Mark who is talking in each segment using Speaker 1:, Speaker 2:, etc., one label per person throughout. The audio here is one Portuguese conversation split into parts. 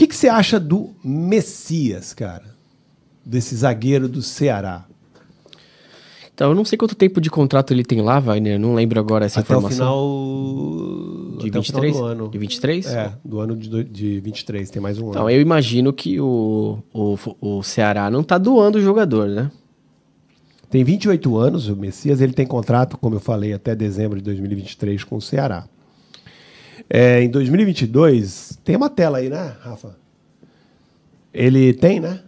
Speaker 1: que, que você acha do Messias, cara? Desse zagueiro do Ceará?
Speaker 2: Então, eu não sei quanto tempo de contrato ele tem lá, Wagner. Não lembro agora essa até informação.
Speaker 1: O final... De até 23? O final do ano. De 23? É, do ano de, de 23, tem mais um então, ano. Então, eu
Speaker 2: imagino que o, o, o Ceará não está doando o jogador, né? Tem 28 anos, o Messias. Ele tem contrato, como eu falei, até
Speaker 1: dezembro de 2023 com o Ceará. É, em 2022, tem uma tela aí, né, Rafa? Ele tem, né?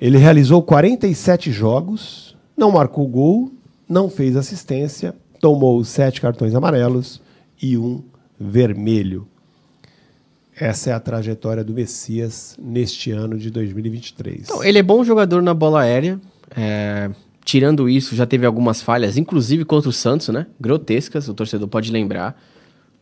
Speaker 1: Ele realizou 47 jogos, não marcou gol, não fez assistência, tomou sete cartões amarelos e um vermelho. Essa é a trajetória do Messias neste ano de 2023. Então, ele
Speaker 2: é bom jogador na bola aérea. É, tirando isso, já teve algumas falhas, inclusive contra o Santos, né? Grotescas, o torcedor pode lembrar.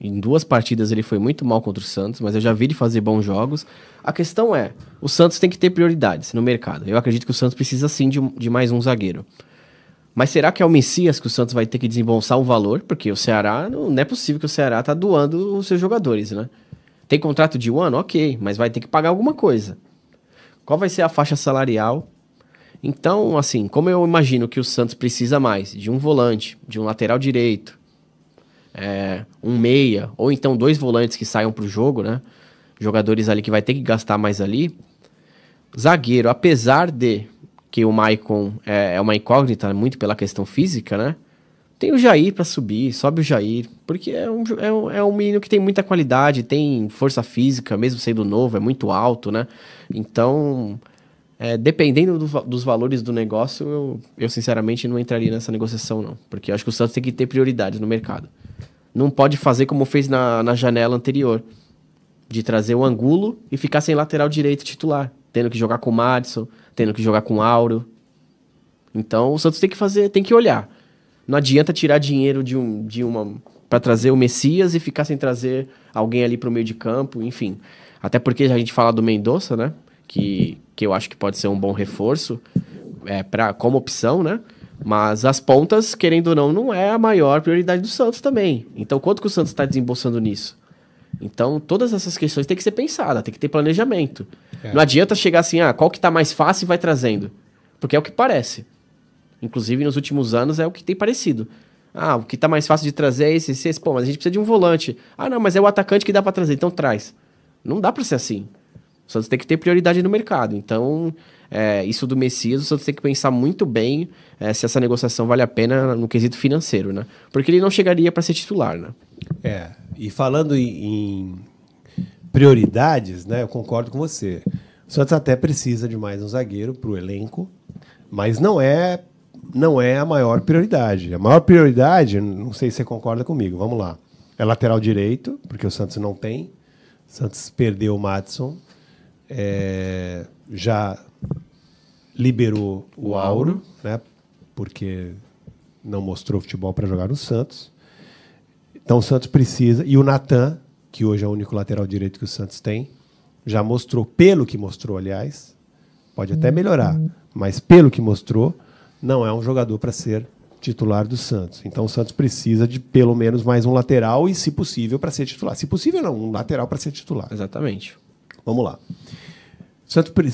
Speaker 2: Em duas partidas ele foi muito mal contra o Santos, mas eu já vi ele fazer bons jogos. A questão é, o Santos tem que ter prioridades no mercado. Eu acredito que o Santos precisa sim de, de mais um zagueiro. Mas será que é o Messias que o Santos vai ter que desembolsar um valor? Porque o Ceará, não, não é possível que o Ceará tá doando os seus jogadores, né? Tem contrato de um ano? Ok, mas vai ter que pagar alguma coisa. Qual vai ser a faixa salarial? Então, assim, como eu imagino que o Santos precisa mais de um volante, de um lateral direito, é, um meia, ou então dois volantes que saiam para o jogo, né? Jogadores ali que vai ter que gastar mais ali. Zagueiro, apesar de que o Maicon é, é uma incógnita muito pela questão física, né? Tem o Jair para subir, sobe o Jair, porque é um, é, um, é um menino que tem muita qualidade, tem força física, mesmo sendo novo, é muito alto, né? Então, é, dependendo do, dos valores do negócio, eu, eu sinceramente não entraria nessa negociação, não. Porque eu acho que o Santos tem que ter prioridades no mercado não pode fazer como fez na, na janela anterior, de trazer o Angulo e ficar sem lateral direito titular, tendo que jogar com o Madison, tendo que jogar com o Auro. Então o Santos tem que fazer, tem que olhar. Não adianta tirar dinheiro de um de uma para trazer o Messias e ficar sem trazer alguém ali para o meio de campo, enfim. Até porque a gente fala do Mendonça, né? Que, que eu acho que pode ser um bom reforço é, pra, como opção, né? Mas as pontas, querendo ou não, não é a maior prioridade do Santos também. Então, quanto que o Santos está desembolsando nisso? Então, todas essas questões têm que ser pensadas, tem que ter planejamento. É. Não adianta chegar assim, ah, qual que está mais fácil e vai trazendo. Porque é o que parece. Inclusive, nos últimos anos, é o que tem parecido. Ah, o que está mais fácil de trazer é esse, esse, esse. Pô, mas a gente precisa de um volante. Ah, não, mas é o atacante que dá para trazer, então traz. Não dá para ser assim. O Santos tem que ter prioridade no mercado. Então, é, isso do Messias, o Santos tem que pensar muito bem é, se essa negociação vale a pena no quesito financeiro, né? Porque ele não chegaria para ser titular, né?
Speaker 1: É, e falando em, prioridades, né, eu concordo com você. O Santos até precisa de mais um zagueiro para o elenco, mas não é não é a maior prioridade. A maior prioridade, não sei se você concorda comigo, vamos lá. É lateral direito, porque o Santos não tem. O Santos perdeu o Matson, é, já liberou o Auro, né? Porque não mostrou futebol para jogar no Santos. Então o Santos precisa. E o Natan, que hoje é o único lateral direito que o Santos tem, já mostrou, pelo que mostrou, aliás, pode até uhum. melhorar, mas pelo que mostrou, não é um jogador para ser titular do Santos. Então o Santos precisa de pelo menos mais um lateral e, se possível, para ser titular. Se possível, não, um lateral para ser titular. Exatamente. Vamos lá.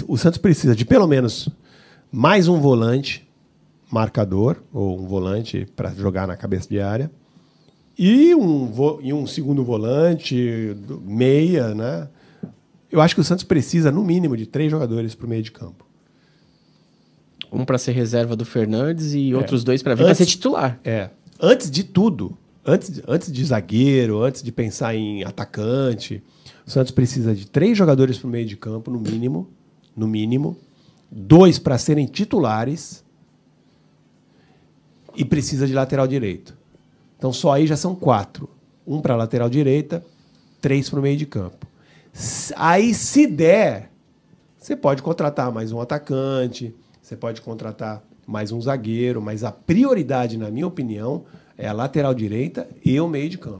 Speaker 1: O Santos precisa de pelo menos mais um volante marcador, ou um volante para jogar na cabeça de área, e um, e um segundo volante, meia, né? Eu acho que o Santos precisa, no mínimo, de três jogadores para o meio de campo. Um
Speaker 2: para ser reserva do Fernandes e é. outros dois para vir pra ser titular. É.
Speaker 1: Antes de tudo, antes, antes de zagueiro, antes de pensar em atacante, o Santos precisa de três jogadores para o meio de campo, no mínimo, no mínimo, dois para serem titulares e precisa de lateral direito. Então só aí já são quatro. Um para lateral direita, três para o meio de campo. Aí se der, você pode contratar mais um atacante, você pode contratar mais um zagueiro, mas a prioridade, na minha opinião, é a lateral direita e o meio de campo.